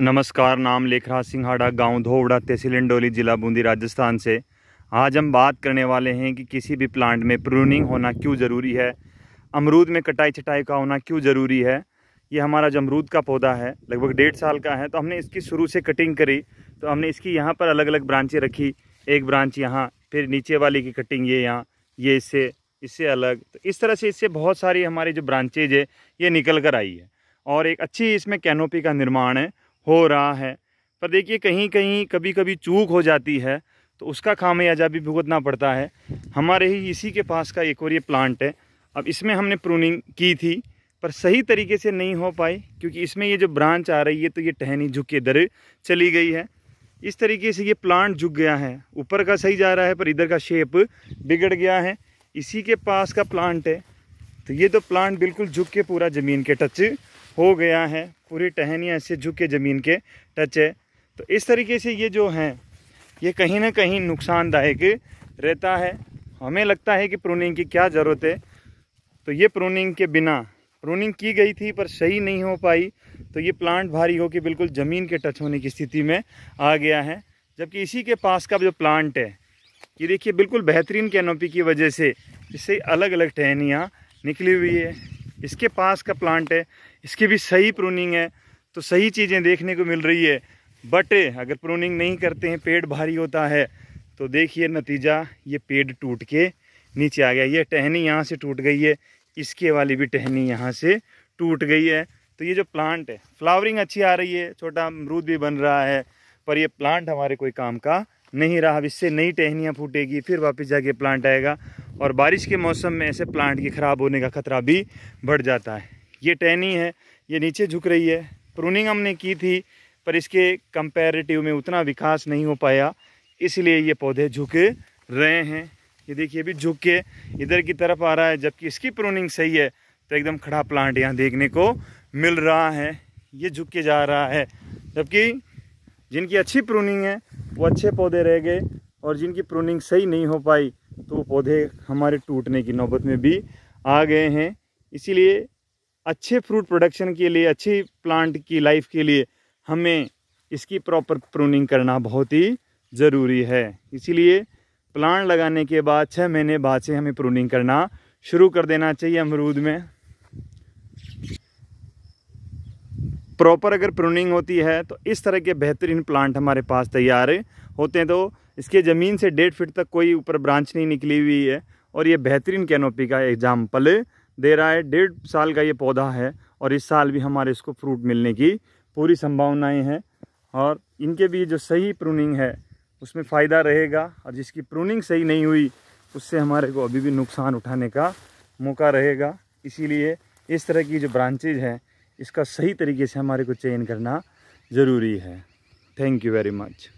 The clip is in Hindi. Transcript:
नमस्कार नाम लेखरा सिंघाड़ा गांव धोवड़ा तहसील इंडोली जिला बूंदी राजस्थान से आज हम बात करने वाले हैं कि किसी भी प्लांट में प्रूनिंग होना क्यों ज़रूरी है अमरूद में कटाई छटाई का होना क्यों ज़रूरी है ये हमारा जो अमरूद का पौधा है लगभग डेढ़ साल का है तो हमने इसकी शुरू से कटिंग करी तो हमने इसकी यहाँ पर अलग अलग ब्रांचें रखी एक ब्रांच यहाँ फिर नीचे वाली की कटिंग ये यहाँ ये इससे इससे अलग तो इस तरह से इससे बहुत सारी हमारी जो ब्रांचेज है ये निकल कर आई है और एक अच्छी इसमें कैनोपी का निर्माण है हो रहा है पर देखिए कहीं कहीं कभी कभी चूक हो जाती है तो उसका खामियाजा भी भुगतना पड़ता है हमारे ही इसी के पास का एक और ये प्लांट है अब इसमें हमने प्रूनिंग की थी पर सही तरीके से नहीं हो पाई क्योंकि इसमें ये जो ब्रांच आ रही है तो ये टहनी झुक के इधर चली गई है इस तरीके से ये प्लांट झुक गया है ऊपर का सही जा रहा है पर इधर का शेप बिगड़ गया है इसी के पास का प्लांट है तो ये तो प्लांट बिल्कुल झुक के पूरा ज़मीन के टच हो गया है पूरी टहनियाँ इससे झुक के ज़मीन के टच है तो इस तरीके से ये जो हैं ये कहीं ना कहीं नुकसानदायक रहता है हमें लगता है कि प्रूनिंग की क्या ज़रूरत है तो ये प्रूनिंग के बिना प्रूनिंग की गई थी पर सही नहीं हो पाई तो ये प्लांट भारी हो के बिल्कुल ज़मीन के टच होने की स्थिति में आ गया है जबकि इसी के पास का जो प्लांट है ये देखिए बिल्कुल बेहतरीन कैनोपी की वजह से इससे अलग अलग टहनियाँ निकली हुई है इसके पास का प्लांट है इसकी भी सही प्रूनिंग है तो सही चीज़ें देखने को मिल रही है बट अगर प्रूनिंग नहीं करते हैं पेड़ भारी होता है तो देखिए नतीजा ये पेड़ टूट के नीचे आ गया ये टहनी यहाँ से टूट गई है इसके वाली भी टहनी यहाँ से टूट गई है तो ये जो प्लांट है फ्लावरिंग अच्छी आ रही है छोटा अमरूद भी बन रहा है पर ये प्लांट हमारे कोई काम का नहीं रहा अब इससे नई टहनियाँ फूटेगी फिर वापस जाके प्लांट आएगा और बारिश के मौसम में ऐसे प्लांट के ख़राब होने का ख़तरा भी बढ़ जाता है ये टहनी है ये नीचे झुक रही है प्रूनिंग हमने की थी पर इसके कंपेरेटिव में उतना विकास नहीं हो पाया इसलिए ये पौधे झुक रहे हैं ये देखिए अभी झुक के इधर की तरफ आ रहा है जबकि इसकी प्रूनिंग सही है तो एकदम खड़ा प्लांट यहाँ देखने को मिल रहा है ये झुक के जा रहा है जबकि जिनकी अच्छी प्रूनिंग है वो अच्छे पौधे रह गए और जिनकी प्रूनिंग सही नहीं हो पाई पौधे हमारे टूटने की नौबत में भी आ गए हैं इसीलिए अच्छे फ्रूट प्रोडक्शन के लिए अच्छी प्लांट की लाइफ के लिए हमें इसकी प्रॉपर प्रूनिंग करना बहुत ही ज़रूरी है इसीलिए प्लांट लगाने के बाद छः महीने बाद से हमें प्रूनिंग करना शुरू कर देना चाहिए अमरूद में प्रॉपर अगर प्रूनिंग होती है तो इस तरह के बेहतरीन प्लांट हमारे पास तैयार होते हैं तो इसके ज़मीन से डेढ़ फिट तक कोई ऊपर ब्रांच नहीं निकली हुई है और ये बेहतरीन कैनोपी का एग्जाम्पल दे रहा है डेढ़ साल का ये पौधा है और इस साल भी हमारे इसको फ्रूट मिलने की पूरी संभावनाएं हैं और इनके भी जो सही प्रूनिंग है उसमें फ़ायदा रहेगा और जिसकी प्रूनिंग सही नहीं हुई उससे हमारे को अभी भी नुकसान उठाने का मौका रहेगा इसीलिए इस तरह की जो ब्रांचेज हैं इसका सही तरीके से हमारे को चयन करना ज़रूरी है थैंक यू वेरी मच